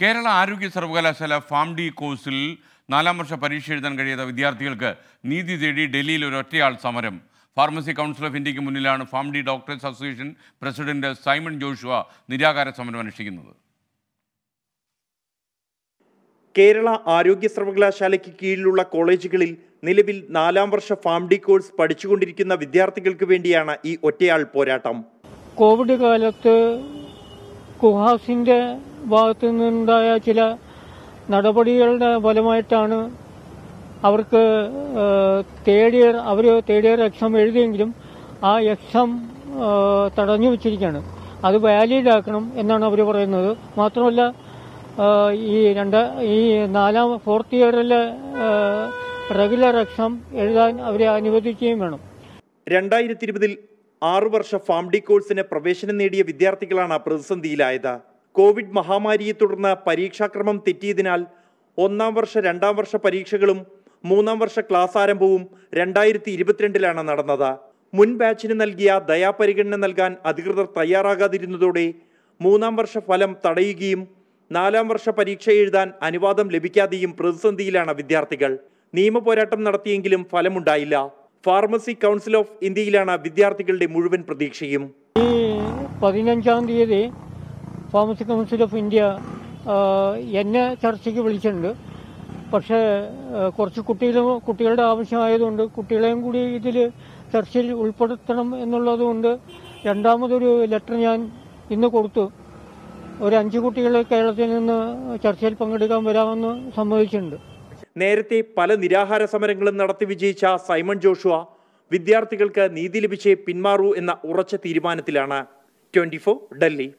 കേരള ആരോഗ്യ സർവകലാശാല Pharm D കോഴ്സിൽ നാലാം വർഷ പരീക്ഷ എഴുതാൻ കഴിയാത്ത വിദ്യാർത്ഥികൾക്ക് നീതി തേടി ഡൽഹിയിൽ ഒരു ഒറ്റയാൾ സമരം ഫാർമസി കൗൺസിൽ ഓഫ് ഇന്ത്യക്ക് മുന്നിലാണ് Pharm D doctors association president Simon Joshua നിരാകാര സമരം അനുഷ്ഠിക്കുന്നത് കേരള ആരോഗ്യ സർവകലാശാലയ്ക്ക് കീഴിലുള്ള കോളേജുകളിൽ നിലവിൽ നാലാം വർഷ ഫാം ഡി കോഴ്സ് പഠിച്ചുകൊണ്ടിരിക്കുന്ന വിദ്യാർത്ഥികൾക്ക് വേണ്ടിയാണ് ഈ ഒറ്റയാൾ പോരാട്ടം കോവിഡ് കാലത്ത് കുഹാസിന്റെ ഭാഗത്തു നിന്നുണ്ടായ ചില നടപടികളുടെ ഫലമായിട്ടാണ് അവർക്ക് തേർഡ് ഇയർ അവർ തേർഡ് ഇയർ എക്സാം എഴുതിയെങ്കിലും ആ എക്സാം തടഞ്ഞു വെച്ചിരിക്കുകയാണ് അത് വാലിഡ് ആക്കണം എന്നാണ് അവർ പറയുന്നത് മാത്രമല്ല ഈ രണ്ട് ഈ നാലാം ഫോർത്ത് ഇയറിലെ റെഗുലർ എക്സാം എഴുതാൻ അവരെ അനുവദിക്കുകയും വേണം രണ്ടായിരത്തി ഇരുപതിൽ ആറു വർഷ ഫാം ഡി കോഴ്സിന് പ്രവേശനം നേടിയ വിദ്യാർത്ഥികളാണ് പ്രതിസന്ധിയിലായത് കോവിഡ് മഹാമാരിയെ തുടർന്ന് പരീക്ഷാക്രമം തെറ്റിയതിനാൽ ഒന്നാം വർഷ രണ്ടാം വർഷ പരീക്ഷകളും മൂന്നാം വർഷ ക്ലാസ് ആരംഭവും രണ്ടായിരത്തി ഇരുപത്തിരണ്ടിലാണ് നടന്നത് മുൻ ബാച്ചിന് നൽകിയ ദയാപരിഗണന നൽകാൻ അധികൃതർ തയ്യാറാകാതിരുന്നതോടെ മൂന്നാം വർഷ ഫലം തടയുകയും നാലാം വർഷ പരീക്ഷ എഴുതാൻ അനുവാദം ലഭിക്കാതെയും പ്രതിസന്ധിയിലാണ് വിദ്യാർത്ഥികൾ നിയമപോരാട്ടം നടത്തിയെങ്കിലും ഫലമുണ്ടായില്ല ഫാർമസി കൗൺസിൽ ഓഫ് ഇന്ത്യയിലാണ് വിദ്യാർത്ഥികളുടെ മുഴുവൻ പ്രതീക്ഷയും പതിനഞ്ചാം തീയതി ഫാർമസി കൗൺസിൽ ഓഫ് ഇന്ത്യ എന്നെ ചർച്ചയ്ക്ക് വിളിച്ചിട്ടുണ്ട് പക്ഷേ കുറച്ച് കുട്ടികളും കുട്ടികളുടെ ആവശ്യമായതുകൊണ്ട് കുട്ടികളെയും കൂടി ഇതിൽ ചർച്ചയിൽ ഉൾപ്പെടുത്തണം എന്നുള്ളതുകൊണ്ട് രണ്ടാമതൊരു ലെറ്റർ ഞാൻ ഇന്ന് കൊടുത്തു ഒരു അഞ്ച് കുട്ടികൾ കേരളത്തിൽ നിന്ന് ചർച്ചയിൽ പങ്കെടുക്കാൻ വരാമെന്ന് സമ്മതിച്ചിട്ടുണ്ട് നേരത്തെ പല നിരാഹാര സമരങ്ങളും നടത്തി വിജയിച്ച സൈമൺ ജോഷുവ വിദ്യാർത്ഥികൾക്ക് നീതി ലഭിച്ചേ പിന്മാറൂ എന്ന ഉറച്ച തീരുമാനത്തിലാണ് ട്വന്റി ഡൽഹി